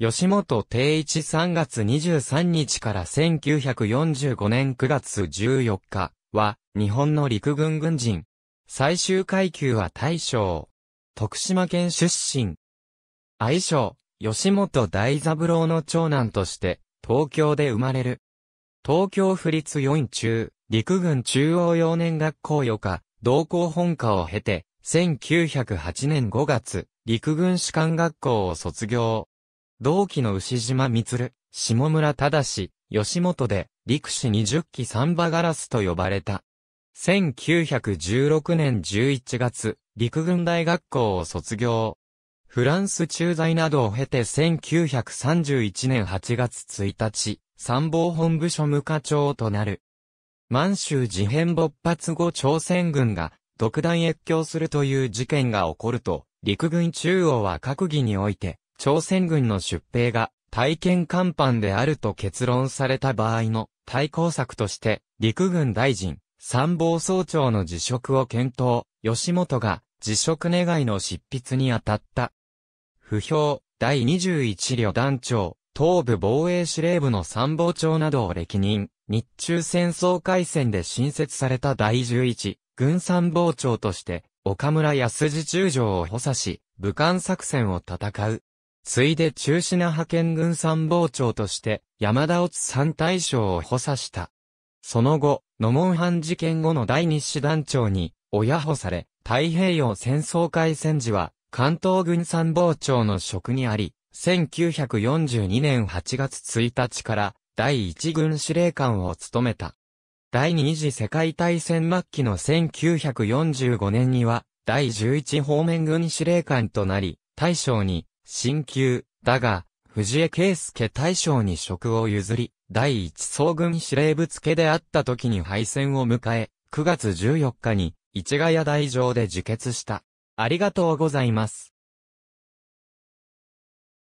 吉本定一3月23日から1945年9月14日は、日本の陸軍軍人。最終階級は大将。徳島県出身。愛称、吉本大三郎の長男として、東京で生まれる。東京府立4院中、陸軍中央幼年学校予日、同校本科を経て、1908年5月、陸軍士官学校を卒業。同期の牛島光、下村忠、吉本で、陸士20期三バガラスと呼ばれた。1916年11月、陸軍大学校を卒業。フランス駐在などを経て1931年8月1日、参謀本部庶務課長となる。満州事変勃発後朝鮮軍が独断越境するという事件が起こると、陸軍中央は閣議において、朝鮮軍の出兵が体験艦板であると結論された場合の対抗策として、陸軍大臣、参謀総長の辞職を検討、吉本が辞職願の執筆に当たった。不評、第21旅団長、東部防衛司令部の参謀長などを歴任、日中戦争開戦で新設された第11、軍参謀長として、岡村康次中将を補佐し、武漢作戦を戦う。ついで中止な派遣軍参謀長として、山田乙三大将を補佐した。その後、野門藩事件後の第二師団長に、親補され、太平洋戦争開戦時は、関東軍参謀長の職にあり、1942年8月1日から、第一軍司令官を務めた。第二次世界大戦末期の1945年には、第11方面軍司令官となり、大将に新旧、だが、藤江圭介大将に職を譲り、第一総軍司令部付であった時に敗戦を迎え、9月14日に、市ヶ谷大城で自決した。ありがとうございます。